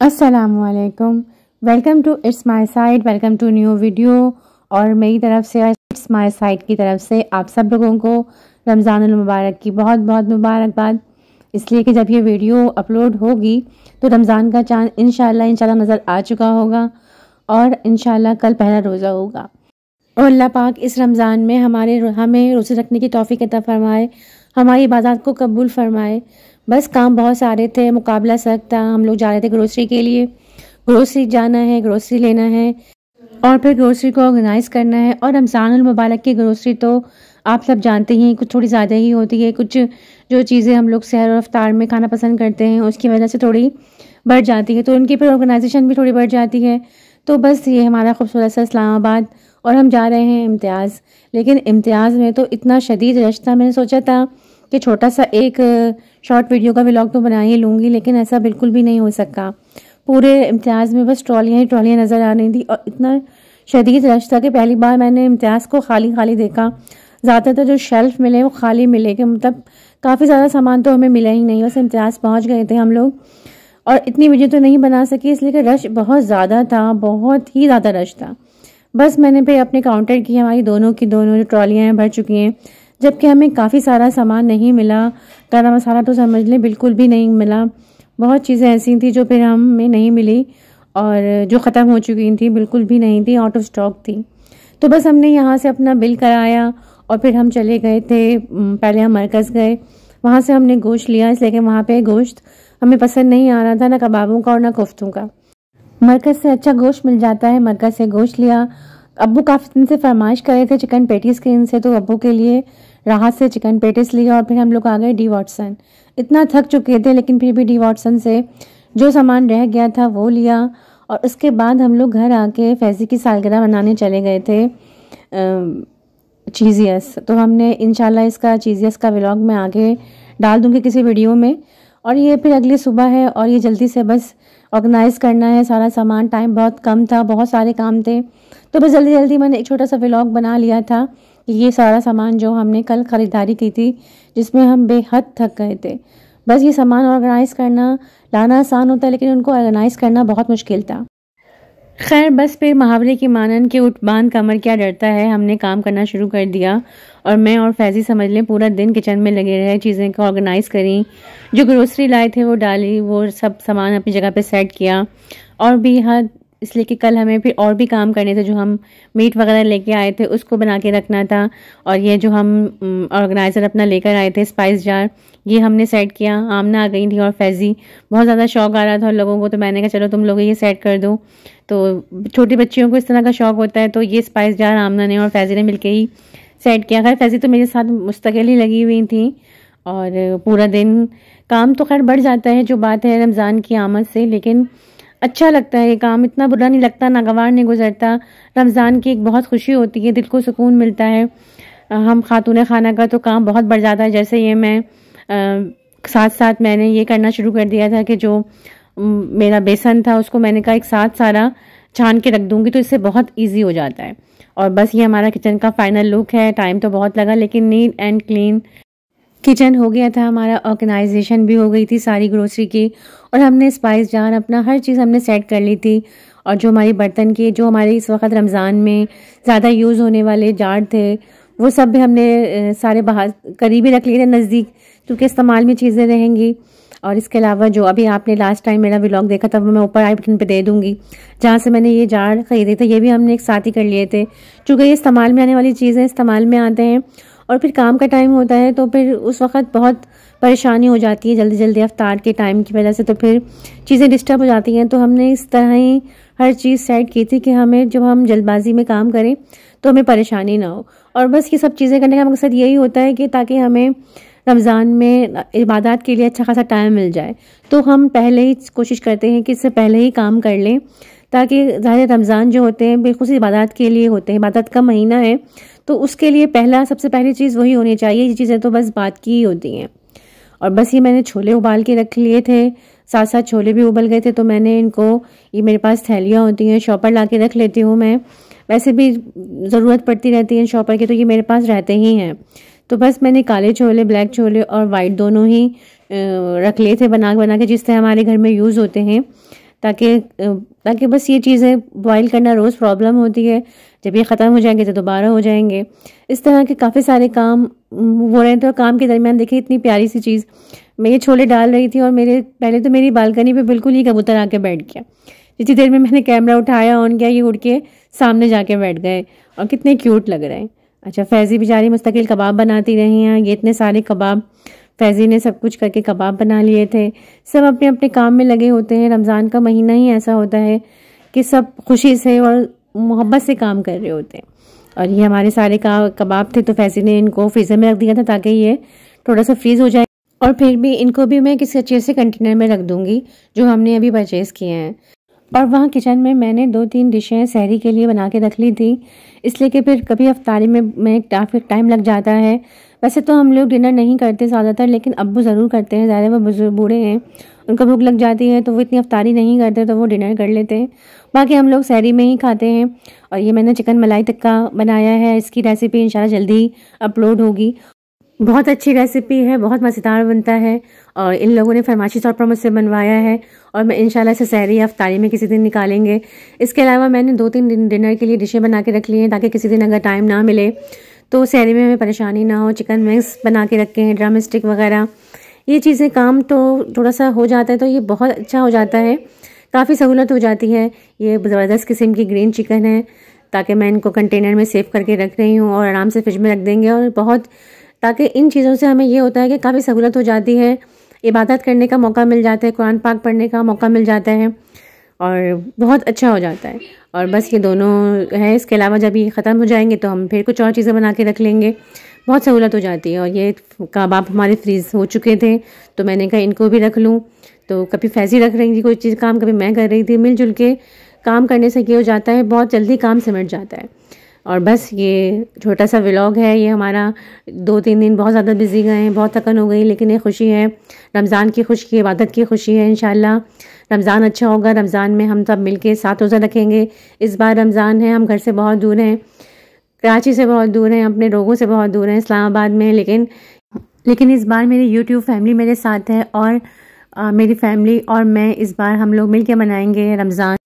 असलकम welcome to it's my site welcome to new video और मेरी तरफ से इट्स माई साइट की तरफ से आप सब लोगों को रमज़ान मुबारक की बहुत बहुत मुबारकबाद इसलिए कि जब ये वीडियो अपलोड होगी तो रमज़ान का चांद इन इंशाल्लाह नज़र आ चुका होगा और इन कल पहला रोज़ा होगा और अल्लाह पाक इस रमज़ान में हमारे हमें रोज़े रखने की तोफ़ी अता फ़रमाए हमारी इबादत को कबूल फ़रमाए बस काम बहुत सारे थे मुकाबला सख्त था हम लोग जा रहे थे ग्रोसरी के लिए ग्रोसरी जाना है ग्रोसरी लेना है और फिर ग्रोसरी को ऑर्गेनाइज़ करना है और रमज़ान मुबारक की ग्रोसरी तो आप सब जानते ही कुछ थोड़ी ज़्यादा ही होती है कुछ जो चीज़ें हम लोग शहर और अफ्तार में खाना पसंद करते हैं उसकी वजह से थोड़ी बढ़ जाती है तो उनकी फिर ऑर्गेनाइजेशन भी थोड़ी बढ़ जाती है तो बस ये हमारा खूबसूरत सा इस्लामाबाद और हम जा रहे हैं इम्तियाज़ लेकिन इम्तियाज़ में तो इतना शदीद रश था मैंने सोचा था कि छोटा सा एक शॉर्ट वीडियो का व्लॉग तो बना ही लूँगी लेकिन ऐसा बिल्कुल भी नहीं हो सका पूरे इम्तियाज़ में बस ट्रॉलियाँ ही ट्रॉलियाँ नज़र आ रही थी और इतना शदीद रश था कि पहली बार मैंने इम्तियाज़ को खाली खाली देखा ज़्यादातर जो शेल्फ़ मिले वो खाली मिले कि मतलब काफ़ी ज़्यादा सामान तो हमें मिला ही नहीं बस इम्तियाज़ पहुँच गए थे हम लोग और इतनी वीडियो तो नहीं बना सकी इसलिए कि रश बहुत ज़्यादा था बहुत ही ज़्यादा रश था बस मैंने फिर अपने काउंटर की हमारी दोनों की दोनों जो ट्रॉलियाँ भर चुकी हैं जबकि हमें काफ़ी सारा सामान नहीं मिला गरम मसाला तो समझ लें बिल्कुल भी नहीं मिला बहुत चीज़ें ऐसी थी जो फिर हमें नहीं मिली और जो ख़त्म हो चुकी थी बिल्कुल भी नहीं थी आउट ऑफ स्टॉक थी तो बस हमने यहाँ से अपना बिल कराया और फिर हम चले गए थे पहले हम मरकज़ गए वहाँ से हमने गोश्त लिया लेकिन वहाँ पे गोश्त हमें पसंद नहीं आ रहा था ना कबाबों का और ना कोफ्तों का मरकज़ से अच्छा गोश्त मिल जाता है मरकज़ से गोश्त लिया अबू काफ़ी दिन से फरमाइश कर रहे थे चिकन पेटीज़ के इनसे तो अबू के लिए राहत से चिकन पेटिस लिए और फिर हम लोग आ गए डी वाटसन इतना थक चुके थे लेकिन फिर भी डी वाटसन से जो सामान रह गया था वो लिया और उसके बाद हम लोग घर आके फैजी की सालगिरह मनाने चले गए थे चीज़ियस तो हमने इन इसका चीज़ियस का व्लॉग मैं आगे डाल दूँगी किसी वीडियो में और ये फिर अगली सुबह है और ये जल्दी से बस ऑर्गेनाइज़ करना है सारा सामान टाइम बहुत कम था बहुत सारे काम थे तो बस जल्दी जल्दी मैंने एक छोटा सा व्लॉग बना लिया था कि ये सारा सामान जो हमने कल ख़रीदारी की थी जिसमें हम बेहद थक गए थे बस ये सामान ऑर्गेनाइज़ करना लाना आसान होता है लेकिन उनको ऑर्गेनाइज़ करना बहुत मुश्किल था खैर बस फिर मुहावरे की मानन के उठ बांध कमर क्या डरता है हमने काम करना शुरू कर दिया और मैं और फैजी समझ लें पूरा दिन किचन में लगे रहे चीज़ें को ऑर्गेनाइज़ करी जो ग्रोसरी लाए थे वो डाली वो सब सामान अपनी जगह पे सेट किया और भी हद इसलिए कि कल हमें फिर और भी काम करने थे जो हम मीट वगैरह लेके आए थे उसको बना के रखना था और ये जो हम ऑर्गेनाइज़र अपना लेकर आए थे स्पाइस जार ये हमने सेट किया आमना आ गई थी और फैज़ी बहुत ज़्यादा शौक आ रहा था लोगों को तो मैंने कहा चलो तुम लोग ये सेट कर दो तो छोटे बच्चियों को इस तरह का शौक होता है तो ये स्पाइस जार आमना ने और फैज़ी ने मिल ही सेट किया खैर फैज़ी तो मेरे साथ मुस्तकिल ही लगी हुई थी और पूरा दिन काम तो खैर बढ़ जाता है जो बात है रमज़ान की आमद से लेकिन अच्छा लगता है ये काम इतना बुरा नहीं लगता नागवार नहीं गुजरता रमज़ान की एक बहुत खुशी होती है दिल को सुकून मिलता है हम खातून खाना का तो काम बहुत बढ़ जाता है जैसे ये मैं आ, साथ साथ मैंने ये करना शुरू कर दिया था कि जो मेरा बेसन था उसको मैंने कहा एक साथ सारा छान के रख दूँगी तो इससे बहुत ईजी हो जाता है और बस ये हमारा किचन का फाइनल लुक है टाइम तो बहुत लगा लेकिन नीट एंड क्लीन किचन हो गया था हमारा ऑर्गेनाइजेशन भी हो गई थी सारी ग्रोसरी की और हमने स्पाइस जान अपना हर चीज़ हमने सेट कर ली थी और जो हमारी बर्तन के जो हमारे इस वक्त रमज़ान में ज़्यादा यूज़ होने वाले जार थे वो सब भी हमने सारे बाहर करीब ही रख लिए थे नज़दीक क्योंकि इस्तेमाल में चीज़ें रहेंगी और इसके अलावा जो अभी आपने लास्ट टाइम मेरा व्लॉग देखा था वो मैं ऊपर आई बटन पर दे दूँगी जहाँ से मैंने ये जार ख़रीदे थे ये भी हमने एक साथ ही कर लिए थे चूँकि ये इस्तेमाल में आने वाली चीज़ें इस्तेमाल में आते हैं और फिर काम का टाइम होता है तो फिर उस वक्त बहुत परेशानी हो जाती है जल्दी जल्दी अफ्तार के टाइम की वजह से तो फिर चीज़ें डिस्टर्ब हो जाती हैं तो हमने इस तरह ही हर चीज़ सेट की थी कि हमें जब हम जल्दबाजी में काम करें तो हमें परेशानी ना हो और बस ये सब चीज़ें करने का मकसद यही होता है कि ताकि हमें रमज़ान में इबादत के लिए अच्छा खासा टाइम मिल जाए तो हम पहले ही कोशिश करते हैं कि इससे पहले ही काम कर लें ताकि ज़ाहिर रमज़ान जो होते हैं बिल्कुल इबादत के लिए होते हैं इबादत का महीना है तो उसके लिए पहला सबसे पहली चीज़ वही होनी चाहिए ये चीज़ें तो बस बात की ही होती हैं और बस ये मैंने छोले उबाल के रख लिए थे साथ साथ छोले भी उबल गए थे तो मैंने इनको ये मेरे पास थैलियाँ होती हैं शॉपर ला के रख लेती हूँ मैं वैसे भी ज़रूरत पड़ती रहती है शॉपर की तो ये मेरे पास रहते ही हैं तो बस मैंने काले छोले ब्लैक छोले और वाइट दोनों ही रख लिए थे बना बना के जिस तरह हमारे घर में यूज़ होते हैं ताकि ताकि बस ये चीज़ें बॉयल करना रोज़ प्रॉब्लम होती है जब ये ख़त्म हो जाएंगे तो दोबारा हो जाएंगे इस तरह के काफ़ी सारे काम हो रहे हैं तो काम के दरमियान देखिए इतनी प्यारी सी चीज़ मैं ये छोले डाल रही थी और मेरे पहले तो मेरी बालकनी पे बिल्कुल ही कबूतर आके बैठ गया जितनी देर में मैंने कैमरा उठाया ऑन किया ये उड़ के सामने जाके बैठ गए और कितने क्यूट लग रहे हैं अच्छा फैज़ी बेचारी मुस्तकिल कबाब बनाती रही हैं ये इतने सारे कबाब फैज़ी ने सब कुछ करके कबाब बना लिए थे सब अपने अपने काम में लगे होते हैं रमज़ान का महीना ही ऐसा होता है कि सब खुशी से और मोहब्बत से काम कर रहे होते हैं और ये हमारे सारे का कबाब थे तो फैज़ी ने इनको फ्रीज़र में रख दिया था ताकि ये थोड़ा सा फ्रीज़ हो जाए और फिर भी इनको भी मैं किसी अच्छे से कंटेनर में रख दूँगी जो हमने अभी परचेज़ किए हैं और वहाँ किचन में मैंने दो तीन डिशें सहरी के लिए बना के रख ली थी इसलिए कि फिर कभी अफ्तारी में मैं काफ़ी टाइम लग जाता है वैसे तो हम लोग डिनर नहीं करते ज़्यादातर लेकिन वो ज़रूर करते हैं ज़्यादा वो बुजुर्ग बूढ़े हैं उनको भूख लग जाती है तो वो इतनी अफ्तारी नहीं करते तो वो डिनर कर लेते हैं बाकी हम लोग सहरी में ही खाते हैं और ये मैंने चिकन मलाई टिक्का बनाया है इसकी रेसिपी इन जल्दी अपलोड होगी बहुत अच्छी रेसिपी है बहुत मज़ेदार बनता है और इन लोगों ने फरमाशी तौर पर मुझसे बनवाया है और मैं शाला इसे सहरी अफ्तारी में किसी दिन निकालेंगे इसके अलावा मैंने दो तीन दिन डिनर के लिए डिशें बना के रख ली हैं ताकि किसी दिन अगर टाइम ना मिले तो सहरी में हमें परेशानी ना हो चिकन विंग्स बना के रखे हैं ड्रम स्टिक वगैरह ये चीज़ें काम तो थोड़ा सा हो जाता है तो ये बहुत अच्छा हो जाता है काफ़ी सहूलत हो जाती है ये ज़बरदस्त किस्म की ग्रीन चिकन है ताकि मैं इनको कंटेनर में सेव करके रख रही हूँ और आराम से फ्रिज में रख देंगे और बहुत ताकि इन चीज़ों से हमें ये होता है कि काफ़ी सहूलत हो जाती है इबादत करने का मौका मिल जाता है कुरान पाक पढ़ने का मौका मिल जाता है और बहुत अच्छा हो जाता है और बस ये दोनों हैं इसके अलावा जब ये ख़त्म हो जाएंगे तो हम फिर कुछ और चीज़ें बना के रख लेंगे बहुत सहूलत हो जाती है और ये कबाब हमारे फ्रीज़ हो चुके थे तो मैंने कहा इनको भी रख लूँ तो कभी फैसी रख रही थी कोई चीज़ काम कभी मैं कर रही थी मिलजुल के काम करने से ये हो जाता है बहुत जल्दी काम सिमट जाता है और बस ये छोटा सा व्लॉग है ये हमारा दो तीन दिन बहुत ज़्यादा बिजी गए हैं बहुत थकन हो गई लेकिन ये खुशी है रमज़ान की खुशी की इबादत की खुशी है इन रमज़ान अच्छा होगा रमज़ान में हम सब मिल के साथ रोज़ा रखेंगे इस बार रमज़ान है हम घर से बहुत दूर हैं कराची से बहुत दूर हैं अपने लोगों से बहुत दूर हैं इस्लामाबाद में लेकिन लेकिन इस बार मेरी यूट्यूब फैमिली मेरे साथ है और आ, मेरी फैमिली और मैं इस बार हम लोग मिल मनाएंगे रमज़ान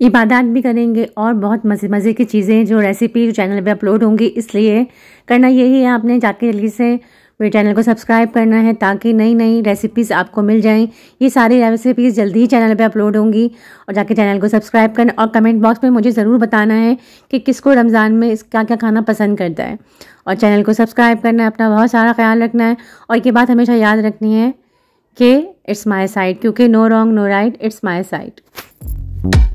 इबादत भी करेंगे और बहुत मज़े मज़े की चीज़ें जो रेसिपी जो चैनल पे अपलोड होंगी इसलिए करना यही है आपने जाके जल्दी से मेरे चैनल को सब्सक्राइब करना है ताकि नई नई रेसिपीज़ आपको मिल जाएं ये सारी रेसिपीज़ जल्दी ही चैनल पे अपलोड होंगी और जाके चैनल को सब्सक्राइब करना और कमेंट बॉक्स में मुझे ज़रूर बताना है कि किसको रमज़ान में इस क्या क्या खाना पसंद करता है और चैनल को सब्सक्राइब करना है अपना बहुत सारा ख्याल रखना है और ये बात हमेशा याद रखनी है कि इट्स माई साइड क्योंकि no wrong no right it's my side